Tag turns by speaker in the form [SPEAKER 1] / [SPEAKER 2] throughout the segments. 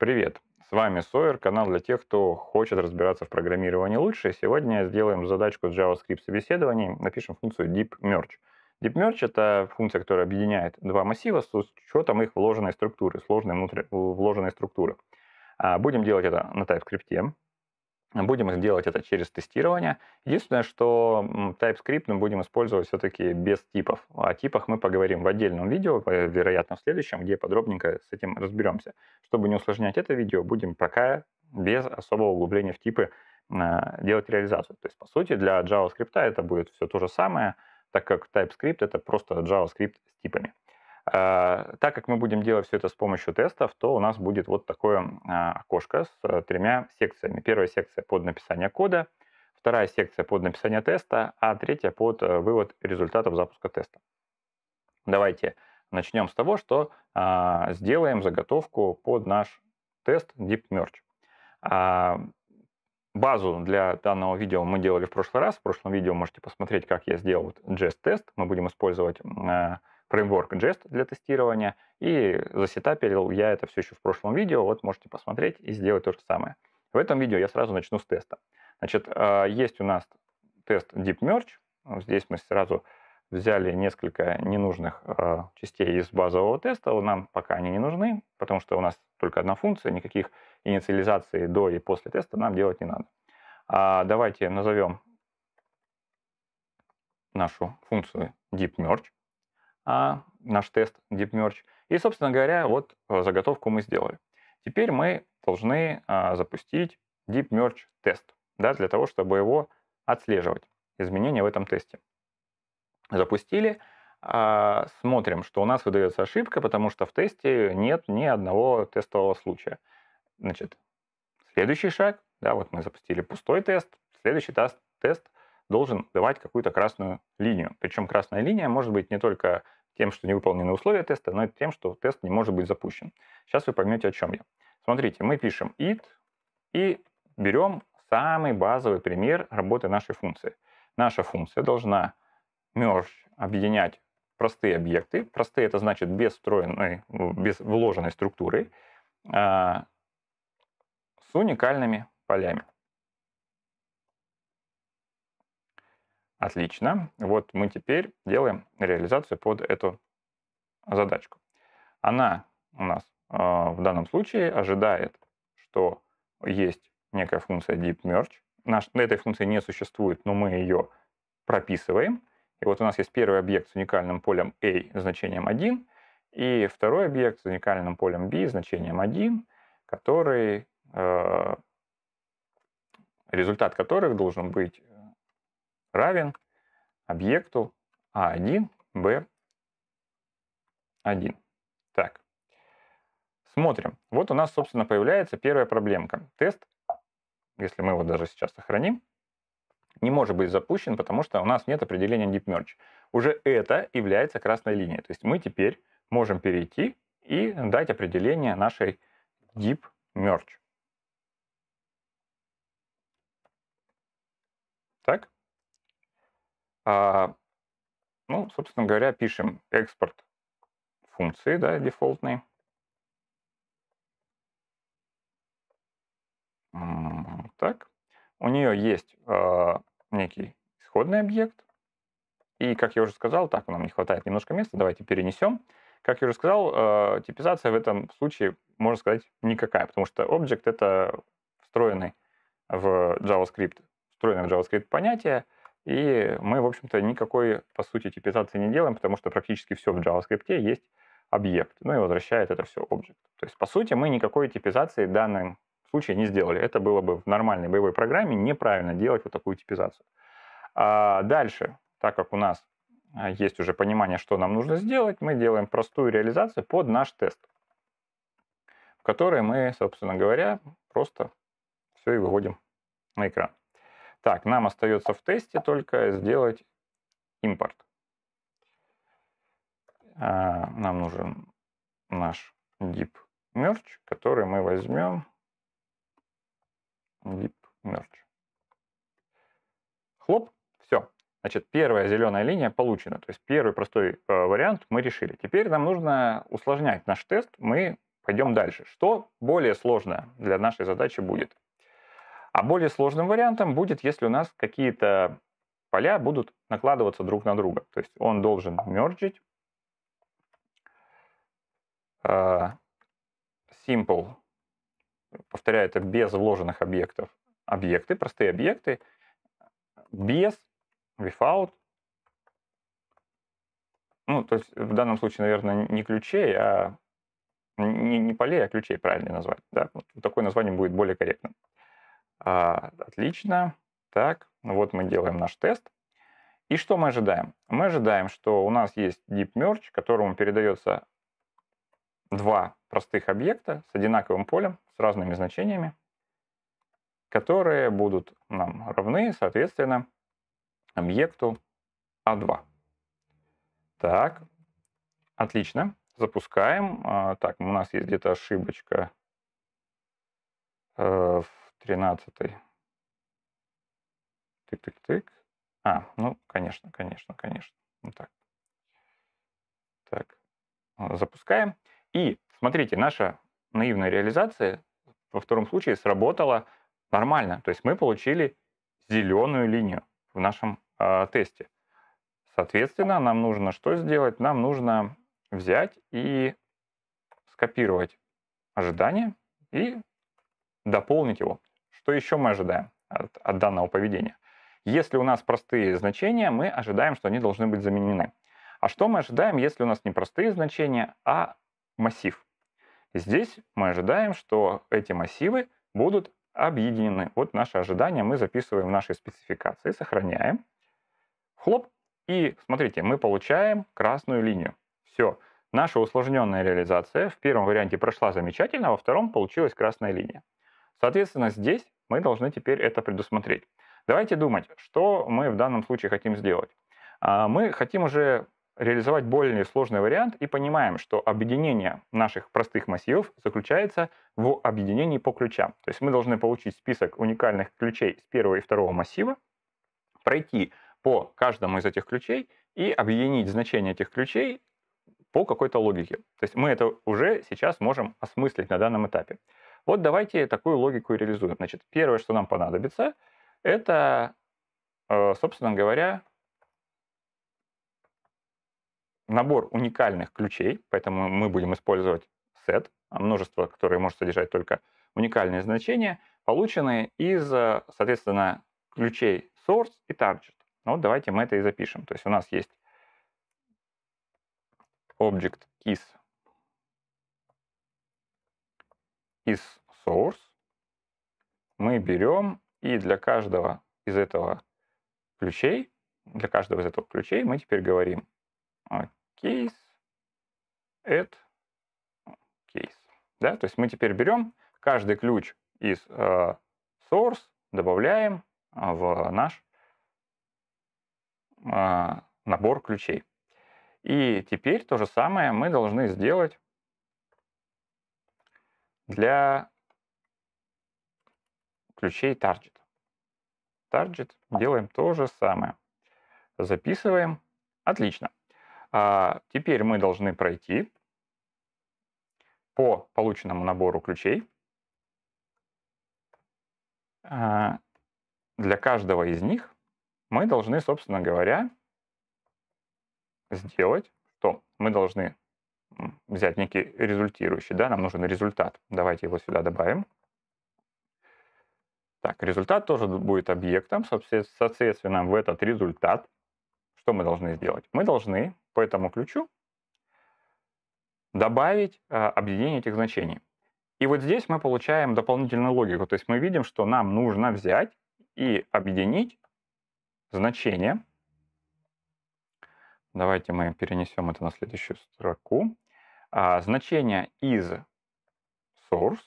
[SPEAKER 1] Привет! С вами Сойер, канал для тех, кто хочет разбираться в программировании лучше. Сегодня сделаем задачку с JavaScript собеседований, напишем функцию deepMerge. DeepMerge — это функция, которая объединяет два массива с учетом их вложенной структуры, сложной внутри, вложенной структуры. А, будем делать это на TypeScript. Будем делать это через тестирование. Единственное, что TypeScript мы будем использовать все-таки без типов. О типах мы поговорим в отдельном видео, э, вероятно, в следующем, где подробненько с этим разберемся. Чтобы не усложнять это видео, будем пока без особого углубления в типы а, делать реализацию. То есть, по сути, для JavaScript это будет все то же самое, так как TypeScript — это просто JavaScript с типами. А, так как мы будем делать все это с помощью тестов, то у нас будет вот такое а, окошко с э, тремя секциями. Первая секция под написание кода, вторая секция под написание теста, а третья под э, вывод результатов запуска теста. Давайте начнем с того, что а, сделаем заготовку под наш тест Deep Merge. Базу для данного видео мы делали в прошлый раз. В прошлом видео можете посмотреть, как я сделал JS-тест. Мы будем использовать фреймворк Jest для тестирования, и засетапил я это все еще в прошлом видео, вот можете посмотреть и сделать то же самое. В этом видео я сразу начну с теста. Значит, а, есть у нас тест Deep Merge, здесь мы сразу взяли несколько ненужных а, частей из базового теста, нам пока они не нужны, потому что у нас только одна функция, никаких инициализаций до и после теста нам делать не надо. А, давайте назовем нашу функцию deep merge а наш тест Deep Merge. И, собственно говоря, вот э, заготовку мы сделали. Теперь мы должны а, запустить Deep Merge тест, да, для того, чтобы его отслеживать, изменения в этом тесте. Запустили, а, смотрим, что у нас выдается ошибка, потому что в тесте нет ни одного тестового случая. Значит, следующий шаг, да, вот мы запустили пустой тест, следующий тест, тест должен давать какую-то красную линию. Причем красная линия может быть не только тем, что не выполнены условия теста, но и тем, что тест не может быть запущен. Сейчас вы поймете, о чем я. Смотрите, мы пишем it и берем самый базовый пример работы нашей функции. Наша функция должна merge объединять простые объекты. Простые это значит без встроенной, без вложенной структуры э, с уникальными полями. Отлично. Вот мы теперь делаем реализацию под эту задачку. Она у нас э, в данном случае ожидает, что есть некая функция deepMerge. Наш, этой функции не существует, но мы ее прописываем. И вот у нас есть первый объект с уникальным полем A значением 1, и второй объект с уникальным полем B значением 1, который, э, результат которых должен быть равен объекту А1, B1. Так, смотрим. Вот у нас, собственно, появляется первая проблемка. Тест, если мы его даже сейчас сохраним, не может быть запущен, потому что у нас нет определения deep merge. Уже это является красной линией. То есть мы теперь можем перейти и дать определение нашей deep merge. А, ну, собственно говоря, пишем экспорт функции, да, дефолтные. Так, у нее есть а, некий исходный объект. И, как я уже сказал, так, нам не хватает немножко места, давайте перенесем. Как я уже сказал, а, типизация в этом случае, можно сказать, никакая, потому что объект это встроенный в JavaScript, встроенный в JavaScript понятие — и мы, в общем-то, никакой, по сути, типизации не делаем, потому что практически все в JavaScript есть объект, ну и возвращает это все объект. То есть, по сути, мы никакой типизации в данном случае не сделали. Это было бы в нормальной боевой программе неправильно делать вот такую типизацию. А дальше, так как у нас а, есть уже понимание, что нам нужно сделать, мы делаем простую реализацию под наш тест, в которой мы, собственно говоря, просто все и выводим на экран. Так, нам остается в тесте только сделать импорт. А, нам нужен наш deep merge, который мы возьмем deep merge. Хлоп, все. Значит, первая зеленая линия получена. То есть первый простой э, вариант мы решили. Теперь нам нужно усложнять наш тест. Мы пойдем дальше. Что более сложное для нашей задачи будет? А более сложным вариантом будет, если у нас какие-то поля будут накладываться друг на друга. То есть он должен мерджить uh, а, simple, повторяю это, без вложенных объектов, объекты, простые объекты, без, without, ну, то есть в данном случае, наверное, не ключей, а не, не полей, а ключей правильно назвать. Да? Вот такое название будет более корректным. Uh, а, отлично. Так, ну вот мы делаем наш тест. И что мы ожидаем? Мы ожидаем, что у нас есть deep merge, которому передается два простых объекта с одинаковым полем, с разными значениями, которые будут нам равны, соответственно, объекту А2. Так, отлично. Запускаем. А, так, у нас есть где-то ошибочка э, в тринадцатый. Тык-тык-тык. А, ну, конечно, конечно, конечно. Вот так. Так, запускаем. И, смотрите, наша наивная реализация во втором случае сработала нормально. То есть мы получили зеленую линию в нашем э, тесте. Соответственно, нам нужно что сделать? Нам нужно взять и скопировать ожидание и дополнить его. Что еще мы ожидаем от, от данного поведения? Если у нас простые значения, мы ожидаем, что они должны быть заменены. А что мы ожидаем, если у нас не простые значения, а массив? Здесь мы ожидаем, что эти массивы будут объединены. Вот наши ожидания мы записываем в нашей спецификации, сохраняем. Хлоп. И смотрите, мы получаем красную линию. Все. Наша усложненная реализация в первом варианте прошла замечательно, во втором получилась красная линия. Соответственно, здесь мы должны теперь это предусмотреть. Давайте думать, что мы в данном случае хотим сделать. А, мы хотим уже реализовать более сложный вариант и понимаем, что объединение наших простых массивов заключается в объединении по ключам. То есть мы должны получить список уникальных ключей с первого и второго массива, пройти по каждому из этих ключей и объединить значение этих ключей по какой-то логике. То есть мы это уже сейчас можем осмыслить на данном этапе. Вот давайте такую логику и реализуем. Значит, первое, что нам понадобится, это, э, собственно говоря, набор уникальных ключей, поэтому мы будем использовать сет, а множество, которое может содержать только уникальные значения, полученные из, э, соответственно, ключей source и target. Ну, вот давайте мы это и запишем. То есть у нас есть object keys из source мы берем и для каждого из этого ключей, для каждого из этого ключей мы теперь говорим а, case at case. Да? То есть мы теперь берем каждый ключ из э, source, добавляем а, в наш э, набор ключей. И теперь то же самое мы должны сделать для ключей target. Target делаем то же самое. Записываем. Отлично. А теперь мы должны пройти по полученному набору ключей. А для каждого из них мы должны, собственно говоря, сделать, то мы должны взять некий результирующий, да, нам нужен результат. Давайте его сюда добавим. Так, результат тоже будет объектом. Соответственно, в этот результат что мы должны сделать? Мы должны по этому ключу добавить э, объединение этих значений. И вот здесь мы получаем дополнительную логику. То есть мы видим, что нам нужно взять и объединить значения Давайте мы перенесем это на следующую строку. А, значение из source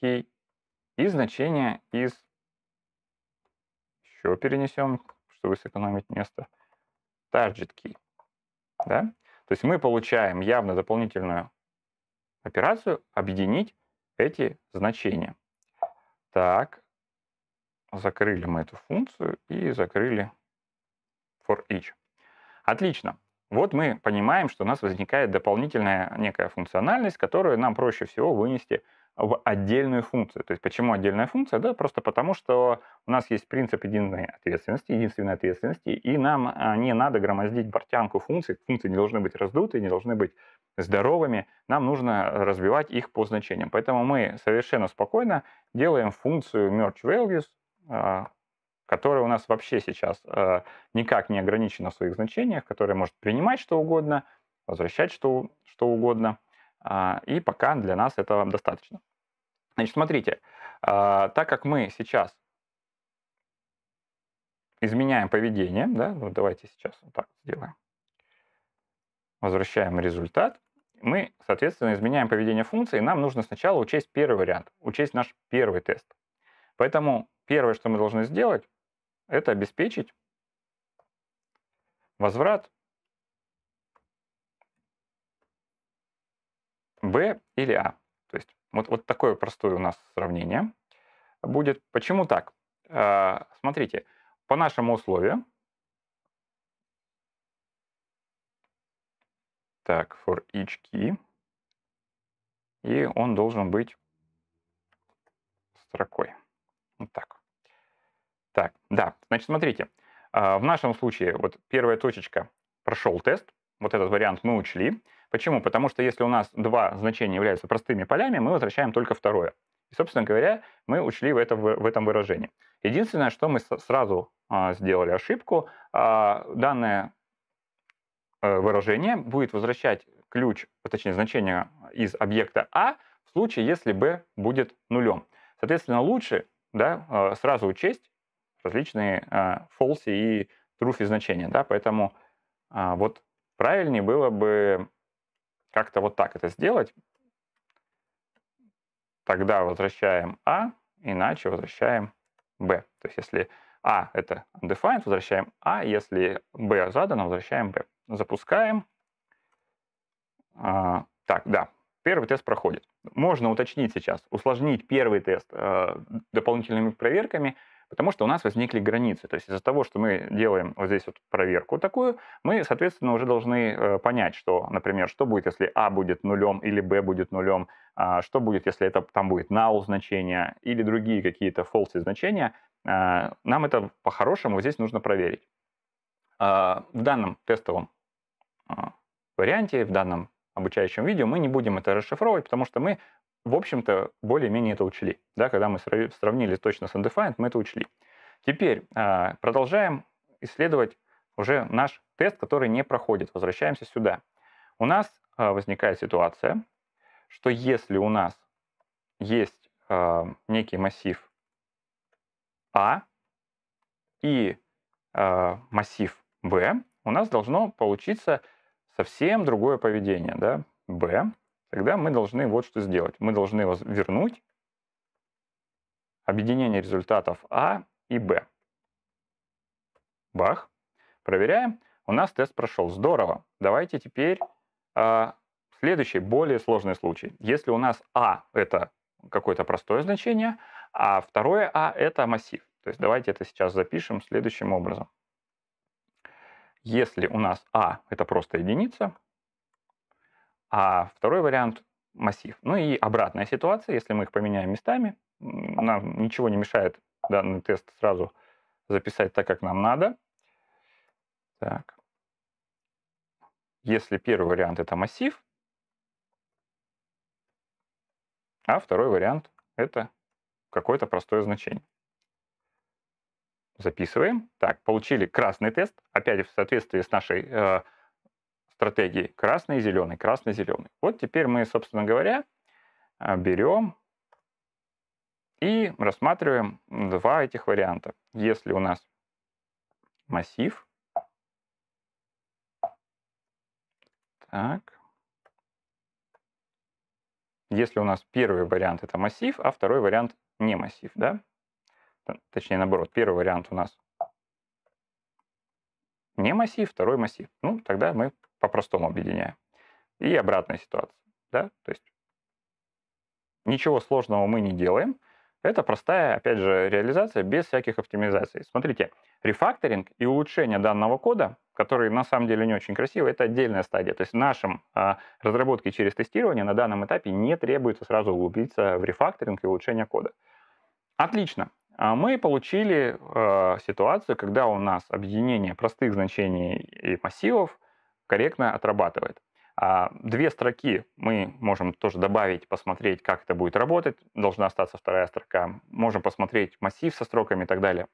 [SPEAKER 1] key и значение из еще перенесем, чтобы сэкономить место, target key. Да? То есть мы получаем явно дополнительную операцию объединить эти значения. Так, закрыли мы эту функцию и закрыли for each. Отлично. Вот мы понимаем, что у нас возникает дополнительная некая функциональность, которую нам проще всего вынести в отдельную функцию. То есть почему отдельная функция? Да, просто потому, что у нас есть принцип единственной ответственности, единственной ответственности, и нам а, не надо громоздить бортянку функций. Функции не должны быть раздуты, не должны быть здоровыми. Нам нужно разбивать их по значениям. Поэтому мы совершенно спокойно делаем функцию merge values, а, которое у нас вообще сейчас а, никак не ограничено в своих значениях, которое может принимать что угодно, возвращать что, что угодно. А, и пока для нас этого достаточно. Значит, смотрите, так как мы сейчас изменяем поведение, да, ну, давайте сейчас вот так сделаем, возвращаем результат, мы, соответственно, изменяем поведение функции, и нам нужно сначала учесть первый вариант, учесть наш первый тест. Поэтому Первое, что мы должны сделать, это обеспечить возврат B или A. А. То есть вот, вот такое простое у нас сравнение будет. Почему так? А, смотрите, по нашему условию, так, for each key, и он должен быть строкой. Вот так. Так, да, значит, смотрите, а, в нашем случае вот первая точечка прошел тест, вот этот вариант мы учли. Почему? Потому что если у нас два значения являются простыми полями, мы возвращаем только второе. И, собственно говоря, мы учли в, это, в этом выражении. Единственное, что мы сразу а, сделали ошибку, а, данное э, выражение будет возвращать ключ, точнее значение из объекта А в случае, если b будет нулем. Соответственно, лучше да, сразу учесть различные а, false и true значения, да, поэтому а, вот правильнее было бы как-то вот так это сделать. Тогда возвращаем a, а, иначе возвращаем b. То есть если a а это undefined, возвращаем a, если b задано, возвращаем b. Запускаем. так, да, первый тест проходит. Можно уточнить сейчас, усложнить первый тест дополнительными проверками, Потому что у нас возникли границы. То есть из-за того, что мы делаем вот здесь вот проверку такую, мы, соответственно, уже должны э, понять, что, например, что будет, если А будет нулем или Б будет нулем, а, что будет, если это там будет null значение или другие какие-то false значения. А, нам это по-хорошему здесь нужно проверить. А, в данном тестовом варианте, в данном обучающем видео, мы не будем это расшифровывать, потому что мы, в общем-то, более-менее это учли. Да, когда мы сравнили точно с undefined, мы это учли. Теперь а, продолжаем исследовать уже наш тест, который не проходит. Возвращаемся сюда. У нас а, возникает ситуация, что если у нас есть а, некий массив А и массив B, у нас должно получиться совсем другое поведение, да, Б, тогда мы должны вот что сделать. Мы должны вернуть объединение результатов А и Б. Бах. Проверяем. У нас тест прошел. Здорово. Давайте теперь а, следующий, более сложный случай. Если у нас А — это какое-то простое значение, а второе А — это массив. То есть давайте это сейчас запишем следующим образом если у нас А — это просто единица, а второй вариант — массив. Ну и обратная ситуация, если мы их поменяем местами, нам ничего не мешает данный тест сразу записать так, как нам надо. Так. Если первый вариант — это массив, а второй вариант — это какое-то простое значение записываем. Так, получили красный тест, опять в соответствии с нашей э, стратегией. Красный, зеленый, красный, зеленый. Вот теперь мы, собственно говоря, э, берем и рассматриваем два этих варианта. Если у нас массив, так, если у нас первый вариант это массив, а второй вариант не массив, да, точнее наоборот, первый вариант у нас не массив, второй массив. Ну, тогда мы по-простому объединяем. И обратная ситуация. Да? То есть ничего сложного мы не делаем. Это простая, опять же, реализация без всяких оптимизаций. Смотрите, рефакторинг и улучшение данного кода, который на самом деле не очень красивый, это отдельная стадия. То есть в нашем э, а, разработке через тестирование на данном этапе не требуется сразу углубиться в рефакторинг и улучшение кода. Отлично. А мы получили э, ситуацию, когда у нас объединение простых значений и массивов корректно отрабатывает. А две строки мы можем тоже добавить, посмотреть, как это будет работать. Должна остаться вторая строка. Можем посмотреть массив со строками и так далее.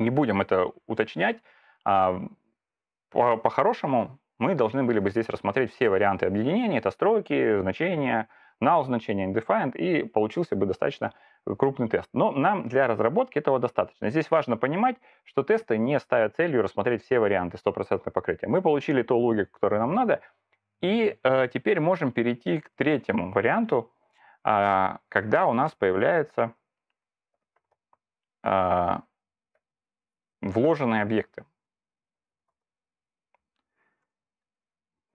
[SPEAKER 1] Не будем это уточнять. А, По-хорошему, по мы должны были бы здесь рассмотреть все варианты объединения. Это строки, значения, null значения, undefined. И получился бы достаточно крупный тест. Но нам для разработки этого достаточно. Здесь важно понимать, что тесты не ставят целью рассмотреть все варианты стопроцентного покрытия. Мы получили ту логику, которую нам надо, и э, теперь можем перейти к третьему варианту, э, когда у нас появляются э, вложенные объекты.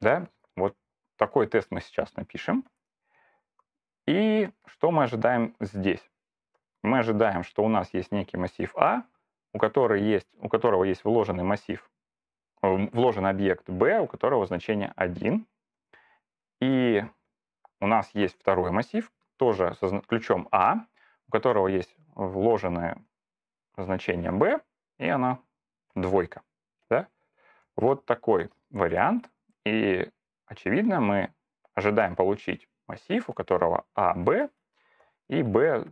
[SPEAKER 1] Да? Вот такой тест мы сейчас напишем. И что мы ожидаем здесь? мы ожидаем, что у нас есть некий массив А, у, которого есть, у которого есть вложенный массив, эм, вложенный объект B, у которого значение 1. И у нас есть второй массив, тоже с ключом А, у которого есть вложенное значение B, и она двойка. Да? Вот такой вариант. И, очевидно, мы ожидаем получить массив, у которого А, Б, и b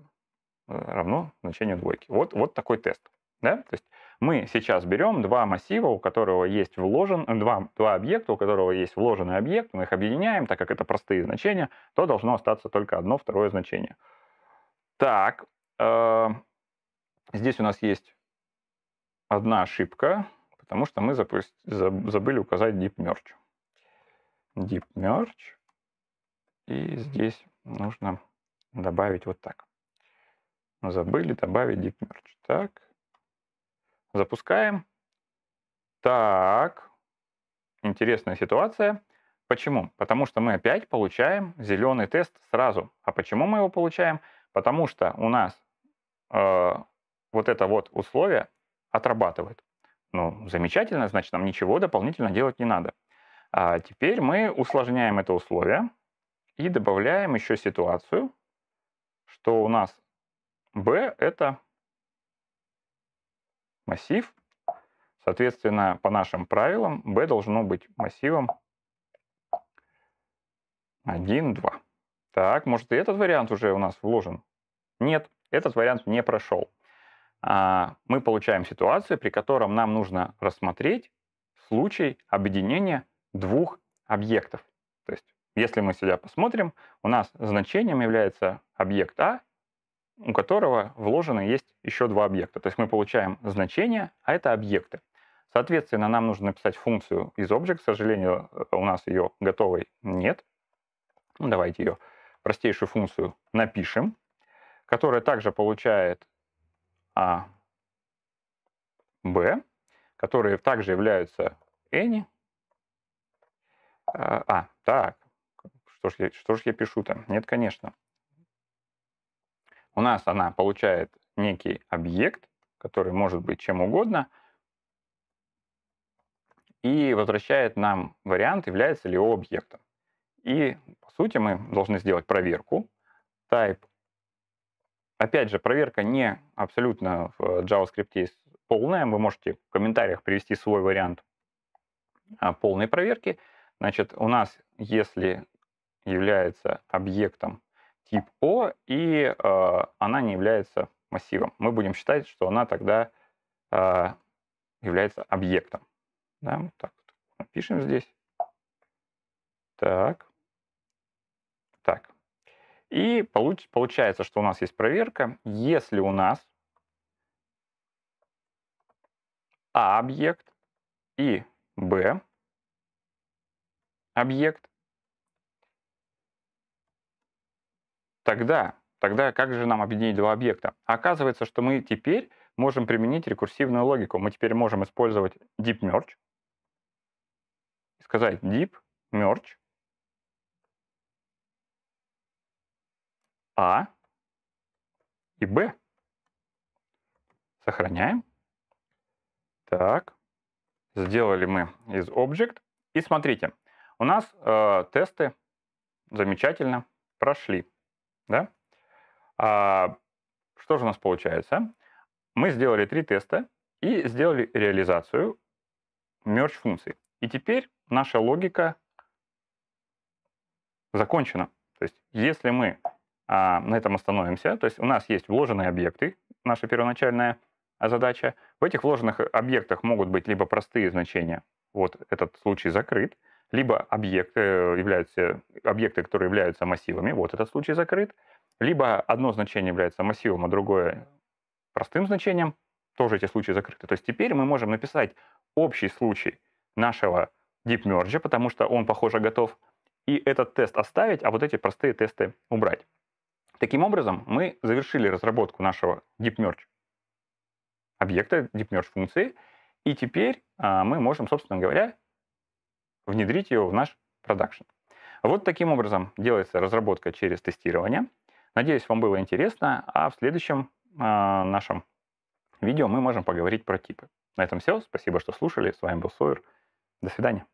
[SPEAKER 1] равно значению двойки. Вот, вот такой тест. Да? То есть мы сейчас берем два массива, у которого есть вложен, два, два объекта, у которого есть вложенный объект, мы их объединяем, так как это простые значения, то должно остаться только одно второе значение. Так, э, здесь у нас есть одна ошибка, потому что мы запусти, забыли указать deep merge. Deep merge. И здесь нужно добавить вот так. Забыли добавить deep merge. Так. Запускаем. Так. Интересная ситуация. Почему? Потому что мы опять получаем зеленый тест сразу. А почему мы его получаем? Потому что у нас э, вот это вот условие отрабатывает. Ну, замечательно, значит, нам ничего дополнительно делать не надо. А теперь мы усложняем это условие и добавляем еще ситуацию, что у нас B это массив. Соответственно, по нашим правилам B должно быть массивом 1, 2. Так, может и этот вариант уже у нас вложен? Нет, этот вариант не прошел. А, мы получаем ситуацию, при котором нам нужно рассмотреть случай объединения двух объектов. То есть, если мы сюда посмотрим, у нас значением является объект А у которого вложены есть еще два объекта. То есть мы получаем значение, а это объекты. Соответственно, нам нужно написать функцию из object. К сожалению, э, у нас ее готовой нет. Ну, давайте ее простейшую функцию напишем, которая также получает а, b, которые также являются any. Э, а, так, что ж я, что ж я пишу-то? Нет, конечно. У нас она получает некий объект, который может быть чем угодно, и возвращает нам вариант, является ли его объектом. И, по сути, мы должны сделать проверку type. Опять же, проверка не абсолютно в JavaScript полная. Вы можете в комментариях привести свой вариант а, полной проверки. Значит, у нас, если является объектом тип О, и э, она не является массивом. Мы будем считать, что она тогда э, является объектом. Да, вот так вот. Пишем здесь. Так. Так. И получ, получается, что у нас есть проверка. Если у нас А объект и Б объект Тогда, тогда как же нам объединить два объекта? Оказывается, что мы теперь можем применить рекурсивную логику. Мы теперь можем использовать deep merge, сказать deep merge, a а и b. Сохраняем. Так, сделали мы из object. И смотрите, у нас э, тесты замечательно прошли. Да? А, что же у нас получается? Мы сделали три теста и сделали реализацию мерч функций. И теперь наша логика закончена. То есть если мы а, на этом остановимся, то есть у нас есть вложенные объекты, наша первоначальная задача. В этих вложенных объектах могут быть либо простые значения, вот этот случай закрыт, либо объект, э, являются, объекты, которые являются массивами, вот этот случай закрыт, либо одно значение является массивом, а другое простым значением, тоже эти случаи закрыты. То есть теперь мы можем написать общий случай нашего deep merge, потому что он, похоже, готов, и этот тест оставить, а вот эти простые тесты убрать. Таким образом, мы завершили разработку нашего deep merge объекта, deep merge функции, и теперь а, мы можем, собственно говоря, внедрить его в наш продакшн. Вот таким образом делается разработка через тестирование. Надеюсь, вам было интересно, а в следующем э, нашем видео мы можем поговорить про типы. На этом все. Спасибо, что слушали. С вами был Сойер. До свидания.